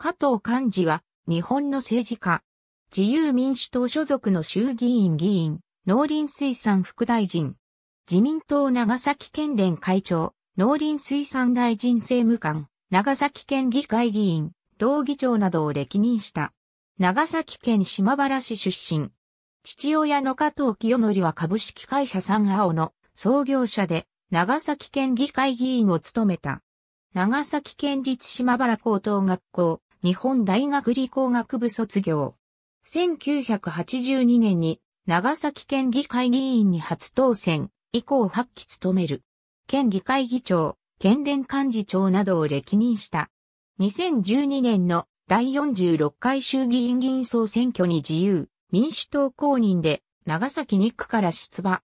加藤幹事は、日本の政治家。自由民主党所属の衆議院議員、農林水産副大臣。自民党長崎県連会長、農林水産大臣政務官、長崎県議会議員、道議長などを歴任した。長崎県島原市出身。父親の加藤清則は株式会社三青の創業者で、長崎県議会議員を務めた。長崎県立島原高等学校。日本大学理工学部卒業。1982年に長崎県議会議員に初当選、以降発揮務める。県議会議長、県連幹事長などを歴任した。2012年の第46回衆議院議員総選挙に自由、民主党公認で長崎2区から出馬。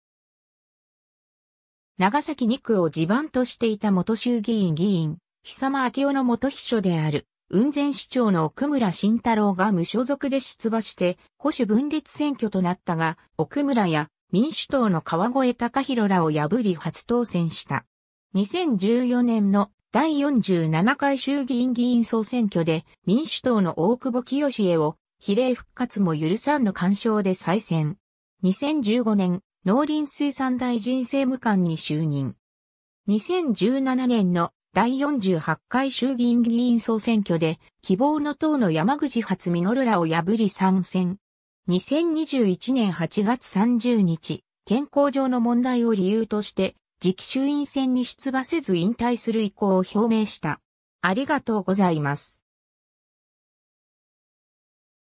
長崎2区を地盤としていた元衆議院議員、久間明夫の元秘書である雲仙市長の奥村慎太郎が無所属で出馬して保守分裂選挙となったが、奥村や民主党の川越隆弘らを破り初当選した。2014年の第47回衆議院議員総選挙で民主党の大久保清恵を比例復活も許さんの干渉で再選。2015年、農林水産大臣政務官に就任。2017年の第48回衆議院議員総選挙で、希望の党の山口初実らを破り参戦。2021年8月30日、健康上の問題を理由として、次期衆院選に出馬せず引退する意向を表明した。ありがとうございます。